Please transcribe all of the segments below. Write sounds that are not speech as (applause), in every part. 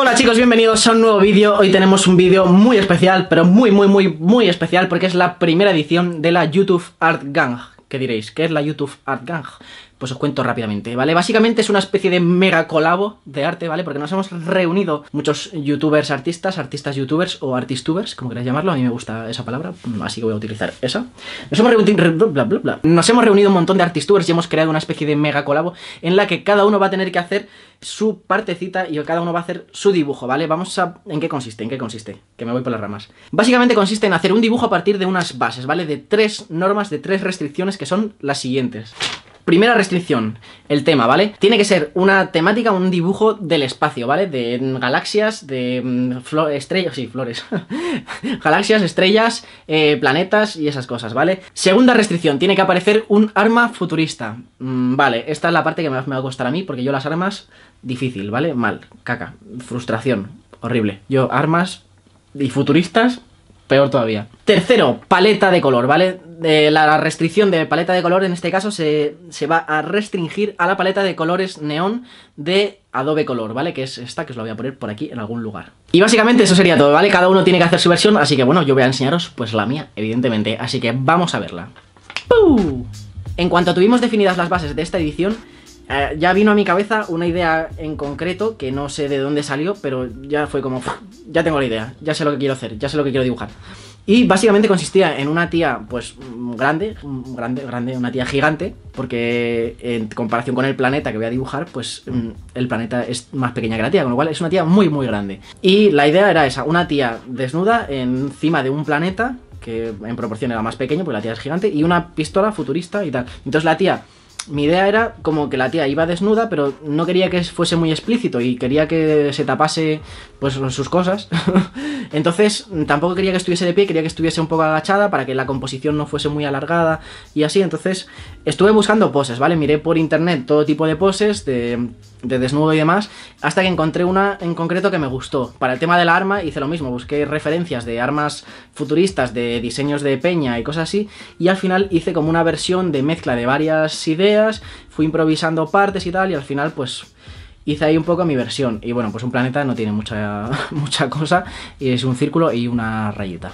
Hola chicos, bienvenidos a un nuevo vídeo. Hoy tenemos un vídeo muy especial, pero muy, muy, muy, muy especial porque es la primera edición de la YouTube Art Gang. ¿Qué diréis? ¿Qué es la YouTube Art Gang? pues os cuento rápidamente, ¿vale? Básicamente es una especie de mega colabo de arte, ¿vale? Porque nos hemos reunido muchos youtubers artistas, artistas youtubers o artistubers, como queráis llamarlo, a mí me gusta esa palabra, así que voy a utilizar esa. Nos hemos reunido, Nos hemos reunido un montón de artistubers y hemos creado una especie de mega colabo en la que cada uno va a tener que hacer su partecita y cada uno va a hacer su dibujo, ¿vale? Vamos a... ¿En qué consiste? ¿En qué consiste? Que me voy por las ramas. Básicamente consiste en hacer un dibujo a partir de unas bases, ¿vale? De tres normas, de tres restricciones que son las siguientes. Primera restricción, el tema, ¿vale? Tiene que ser una temática, un dibujo del espacio, ¿vale? De mm, galaxias, de mm, estrellas, sí, flores. (laughs) galaxias, estrellas, eh, planetas y esas cosas, ¿vale? Segunda restricción, tiene que aparecer un arma futurista. Mm, vale, esta es la parte que más me va a costar a mí, porque yo las armas, difícil, ¿vale? Mal, caca, frustración, horrible. Yo armas y futuristas, peor todavía. Tercero, paleta de color, ¿vale? la restricción de paleta de color en este caso se, va a restringir a la paleta de colores neón de Adobe Color, ¿vale? Que es esta que os la voy a poner por aquí en algún lugar. Y básicamente eso sería todo, ¿vale? Cada uno tiene que hacer su versión, así que bueno, yo voy a enseñaros pues la mía, evidentemente. Así que vamos a verla. En cuanto tuvimos definidas las bases de esta edición, eh, ya vino a mi cabeza una idea en concreto que no sé de dónde salió, pero ya fue como, ya tengo la idea, ya sé lo que quiero hacer, ya sé lo que quiero dibujar. Y básicamente consistía en una tía, pues, grande, grande, grande, una tía gigante, porque en comparación con el planeta que voy a dibujar, pues mm, el planeta es más pequeña que la tía, con lo cual es una tía muy, muy grande. Y la idea era esa, una tía desnuda encima de un planeta, que en proporción era más pequeño, porque la tía es gigante, y una pistola futurista y tal. Entonces la tía mi idea era como que la tía iba desnuda, pero no quería que fuese muy explícito y quería que se tapase pues sus cosas. (laughs) Entonces tampoco quería que estuviese de pie, quería que estuviese un poco agachada para que la composición no fuese muy alargada y así. Entonces Estuve buscando poses, ¿vale? Miré por internet todo tipo de poses, de, desnudo y demás, hasta que encontré una en concreto que me gustó. Para el tema del arma hice lo mismo, busqué referencias de armas futuristas, de diseños de peña y cosas así, y al final hice como una versión de mezcla de varias ideas, fui improvisando partes y tal, y al final pues hice ahí un poco mi versión. Y bueno, pues un planeta no tiene mucha, (laughs) mucha cosa, y es un círculo y una rayita.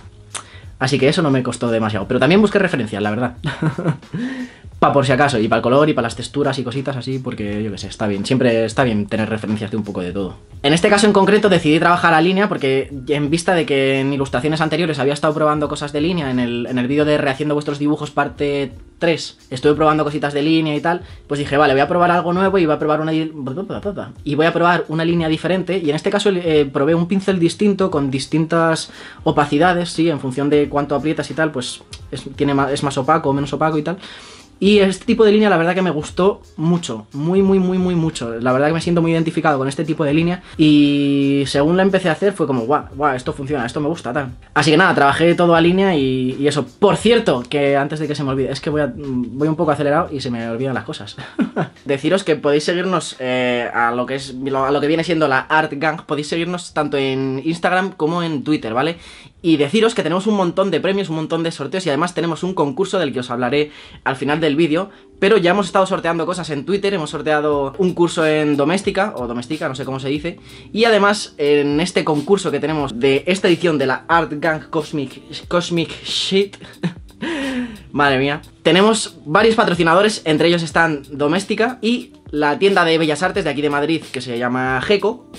Así que eso no me costó demasiado. Pero también busqué referencias, la verdad. (laughs) para por si acaso, y para el color, y para las texturas y cositas así, porque yo qué sé, está bien. Siempre está bien tener referencias de un poco de todo. En este caso en concreto decidí trabajar a línea porque en vista de que en ilustraciones anteriores había estado probando cosas de línea en el, en el vídeo de Rehaciendo vuestros dibujos parte estuve probando cositas de línea y tal, pues dije, vale, voy a probar algo nuevo y voy a probar una, y voy a probar una línea diferente. Y en este caso eh, probé un pincel distinto con distintas opacidades, sí, en función de cuánto aprietas y tal, pues tiene es más opaco o menos opaco y tal. Y este tipo de línea la verdad que me gustó mucho, muy muy muy muy mucho. La verdad que me siento muy identificado con este tipo de línea y según la empecé a hacer fue como, guau, guau, esto funciona, esto me gusta, tal. Así que nada, trabajé todo a línea y, eso. Por cierto, que antes de que se me olvide, es que voy, voy un poco acelerado y se me olvidan las cosas. (laughs) Deciros que podéis seguirnos eh, a, lo que es, a lo que viene siendo la Art Gang, podéis seguirnos tanto en Instagram como en Twitter, ¿vale? Y deciros que tenemos un montón de premios, un montón de sorteos y además tenemos un concurso del que os hablaré al final del vídeo. Pero ya hemos estado sorteando cosas en Twitter, hemos sorteado un curso en doméstica, o doméstica, no sé cómo se dice. Y además en este concurso que tenemos de esta edición de la Art Gang Cosmic, Cosmic Shit... (laughs) Madre mía. Tenemos varios patrocinadores, entre ellos están Doméstica y la tienda de Bellas Artes de aquí de Madrid que se llama Geco,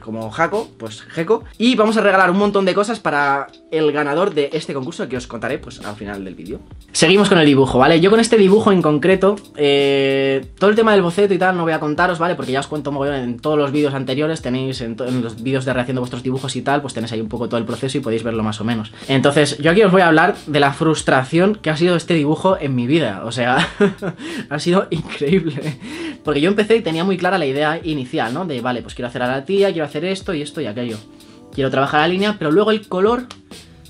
como Jaco, pues Geco. Y vamos a regalar un montón de cosas para el ganador de este concurso que os contaré pues al final del vídeo. Seguimos con el dibujo, ¿vale? Yo con este dibujo en concreto, eh, todo el tema del boceto y tal no voy a contaros, ¿vale? Porque ya os cuento mogollón en todos los vídeos anteriores, tenéis en, los vídeos de de vuestros dibujos y tal, pues tenéis ahí un poco todo el proceso y podéis verlo más o menos. Entonces, yo aquí os voy a hablar de la frustración que ha sido este dibujo en mi vida, o sea, (laughs) ha sido increíble. Porque yo empecé y tenía muy clara la idea inicial, ¿no? De, vale, pues quiero hacer a la tía, quiero hacer esto y esto y aquello. Quiero trabajar la línea, pero luego el color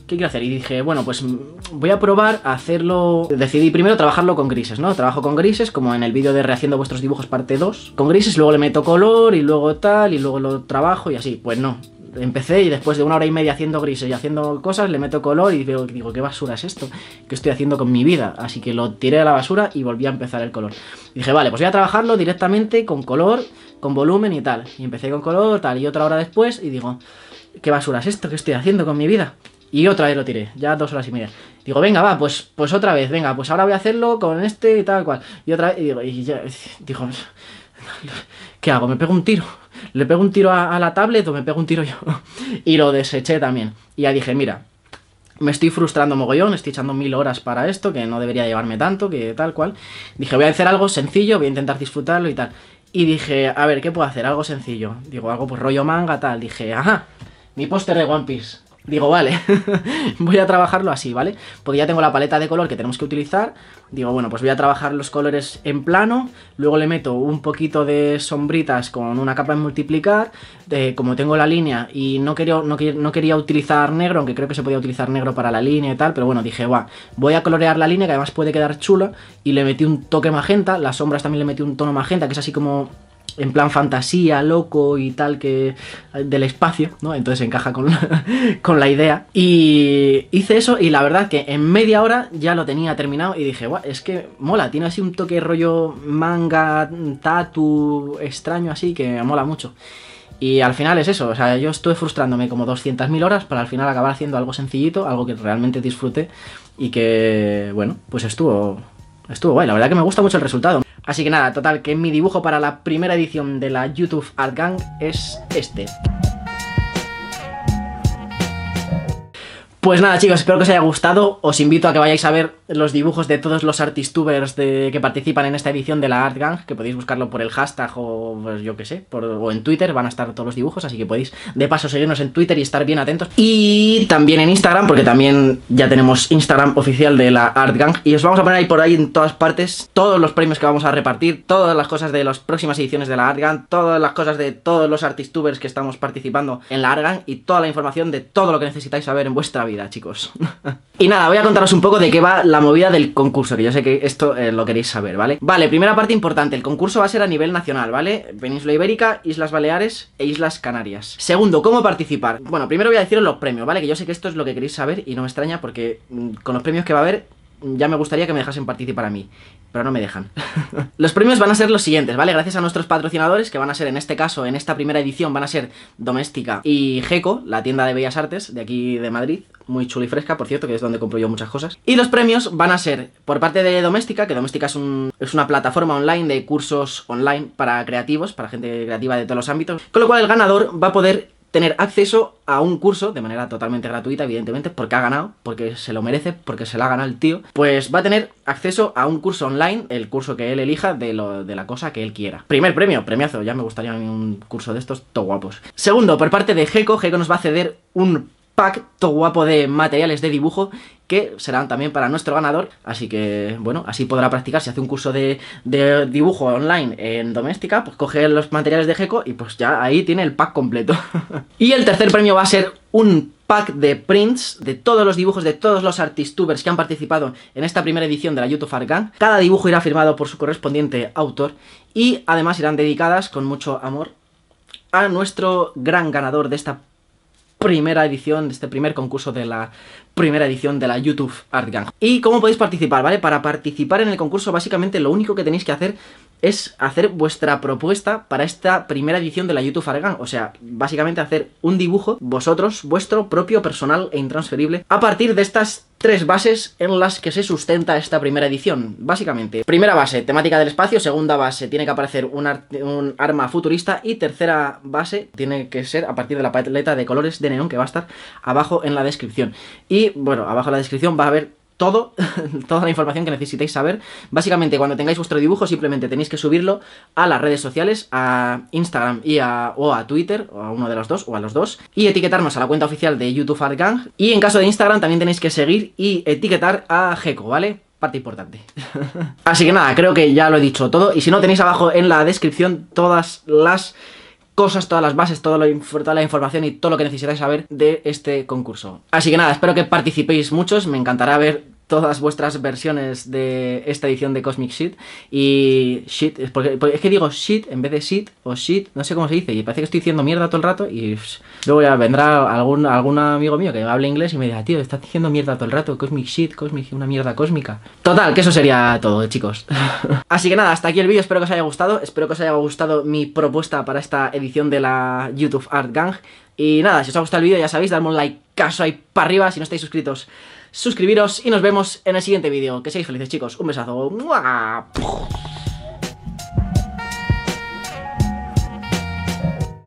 ¿qué quiero hacer? Y dije, bueno, pues voy a probar a hacerlo... Decidí primero trabajarlo con grises, ¿no? Trabajo con grises, como en el vídeo de Rehaciendo Vuestros Dibujos parte 2. Con grises, luego le meto color y luego tal, y luego lo trabajo y así. Pues no, empecé y después de una hora y media haciendo grises y haciendo cosas, le meto color y digo, ¿qué basura es esto? ¿Qué estoy haciendo con mi vida? Así que lo tiré a la basura y volví a empezar el color. dije, vale, pues voy a trabajarlo directamente con color, con volumen y tal. Y empecé con color, tal, y otra hora después y digo, ¿qué basura es esto? ¿Qué estoy haciendo con mi vida? Y otra vez lo tiré, ya dos horas y media. Digo, venga, va, pues, pues otra vez, venga, pues ahora voy a hacerlo con este y tal cual. Y otra vez, y digo, y ya, digo, (laughs) ¿qué hago? ¿Me pego un tiro? ¿Le pego un tiro a, la tablet o me pego un tiro yo? (laughs) y lo deseché también. Y ya dije, mira, me estoy frustrando mogollón, estoy echando mil horas para esto, que no debería llevarme tanto, que tal cual. Dije, voy a hacer algo sencillo, voy a intentar disfrutarlo y tal. Y dije, a ver, ¿qué puedo hacer? Algo sencillo. Digo, algo pues rollo manga, tal. Dije, ajá, mi póster de One Piece. Digo, vale, (laughs) voy a trabajarlo así, ¿vale? Porque ya tengo la paleta de color que tenemos que utilizar. Digo, bueno, pues voy a trabajar los colores en plano. Luego le meto un poquito de sombritas con una capa en multiplicar. De, como tengo la línea y no quería, no quería utilizar negro, aunque creo que se podía utilizar negro para la línea y tal. Pero bueno, dije, va, voy a colorear la línea que además puede quedar chula. Y le metí un toque magenta. Las sombras también le metí un tono magenta, que es así como en plan fantasía, loco y tal, que eh, del espacio, ¿no? Entonces encaja (laughs) con la, idea. Y hice eso y la verdad que en media hora ya lo tenía terminado y dije, guau, es que mola, tiene así un toque rollo manga, tatu, extraño así, que mola mucho. Y al final es eso, o sea, yo estuve frustrándome como 200.000 horas para al final acabar haciendo algo sencillito, algo que realmente disfruté y que, bueno, pues estuvo, estuvo guay. La verdad que me gusta mucho el resultado. Así que nada, total, que mi dibujo para la primera edición de la YouTube Art Gang es este. Pues nada chicos, espero que os haya gustado, os invito a que vayáis a ver los dibujos de todos los artistubers que participan en esta edición de la Art Gang, que podéis buscarlo por el hashtag o pues, yo qué sé, o en Twitter, van a estar todos los dibujos, así que podéis de paso seguirnos en Twitter y estar bien atentos. Y también en Instagram, porque también ya tenemos Instagram oficial de la Art Gang, y os vamos a poner ahí por ahí en todas partes todos los premios que vamos a repartir, todas las cosas de las próximas ediciones de la Art Gang, todas las cosas de todos los artistubers que estamos participando en la Art Gang y toda la información de todo lo que necesitáis saber en vuestra vida chicos. (laughs) y nada, voy a contaros un poco de qué va la movida del concurso, que yo sé que esto eh, lo queréis saber, ¿vale? Vale, primera parte importante, el concurso va a ser a nivel nacional, ¿vale? Península Ibérica, Islas Baleares e Islas Canarias. Segundo, ¿cómo participar? Bueno, primero voy a deciros los premios, ¿vale? Que yo sé que esto es lo que queréis saber y no me extraña porque mm, con los premios que va a haber ya me gustaría que me dejasen participar a mí, pero no me dejan. (laughs) los premios van a ser los siguientes, ¿vale? Gracias a nuestros patrocinadores, que van a ser en este caso, en esta primera edición, van a ser Doméstica y Geco, la tienda de Bellas Artes de aquí de Madrid, muy chula y fresca, por cierto, que es donde compro yo muchas cosas. Y los premios van a ser por parte de Doméstica, que Doméstica es, es una plataforma online de cursos online para creativos, para gente creativa de todos los ámbitos, con lo cual el ganador va a poder tener acceso a un curso de manera totalmente gratuita, evidentemente, porque ha ganado, porque se lo merece, porque se la ha ganado el tío, pues va a tener acceso a un curso online, el curso que él elija de, lo, de la cosa que él quiera. Primer premio, premiazo, ya me gustaría un curso de estos, to guapos. Segundo, por parte de geco Geco nos va a ceder un pack to guapo de materiales de dibujo que serán también para nuestro ganador. Así que, bueno, así podrá practicar. Si hace un curso de, dibujo online en doméstica, pues coge los materiales de GECO y pues ya ahí tiene el pack completo. (laughs) y el tercer premio va a ser un pack de prints de todos los dibujos de todos los artistubers que han participado en esta primera edición de la YouTube Art Gang. Cada dibujo irá firmado por su correspondiente autor y además irán dedicadas con mucho amor a nuestro gran ganador de esta primera edición, de este primer concurso de la primera edición de la YouTube Art Gang. ¿Y cómo podéis participar, vale? Para participar en el concurso básicamente lo único que tenéis que hacer es hacer vuestra propuesta para esta primera edición de la YouTube Art Gang. O sea, básicamente hacer un dibujo, vosotros, vuestro propio personal e intransferible, a partir de estas tres bases en las que se sustenta esta primera edición, básicamente. Primera base, temática del espacio, segunda base, tiene que aparecer un, arma futurista y tercera base tiene que ser a partir de la paleta de colores de neón que va a estar abajo en la descripción. Y bueno, abajo en la descripción va a haber todo, (laughs) toda la información que necesitéis saber. Básicamente, cuando tengáis vuestro dibujo, simplemente tenéis que subirlo a las redes sociales, a Instagram y a, o a Twitter, o a uno de los dos, o a los dos, y etiquetarnos a la cuenta oficial de YouTube Art Gang. Y en caso de Instagram, también tenéis que seguir y etiquetar a Geco, ¿vale? parte importante. (laughs) Así que nada, creo que ya lo he dicho todo. Y si no, tenéis abajo en la descripción todas las cosas, todas las bases, toda la, toda la información y todo lo que necesitáis saber de este concurso. Así que nada, espero que participéis muchos, me encantará ver todas vuestras versiones de esta edición de Cosmic Shit. Y shit, es, porque, que digo shit en vez de shit o shit, no sé cómo se dice. Y parece que estoy diciendo mierda todo el rato. Y luego ya vendrá algún, algún amigo mío que hable inglés y me diga tío, estás diciendo mierda todo el rato. Cosmic Shit, Cosmic, una mierda cósmica. Total, que eso sería todo, chicos. (laughs) Así que nada, hasta aquí el vídeo. Espero que os haya gustado. Espero que os haya gustado mi propuesta para esta edición de la YouTube Art Gang. Y nada, si os ha gustado el vídeo, ya sabéis, dadme un like, caso ahí para arriba si no estáis suscritos suscribiros y nos vemos en el siguiente vídeo. Que seáis felices, chicos. Un besazo.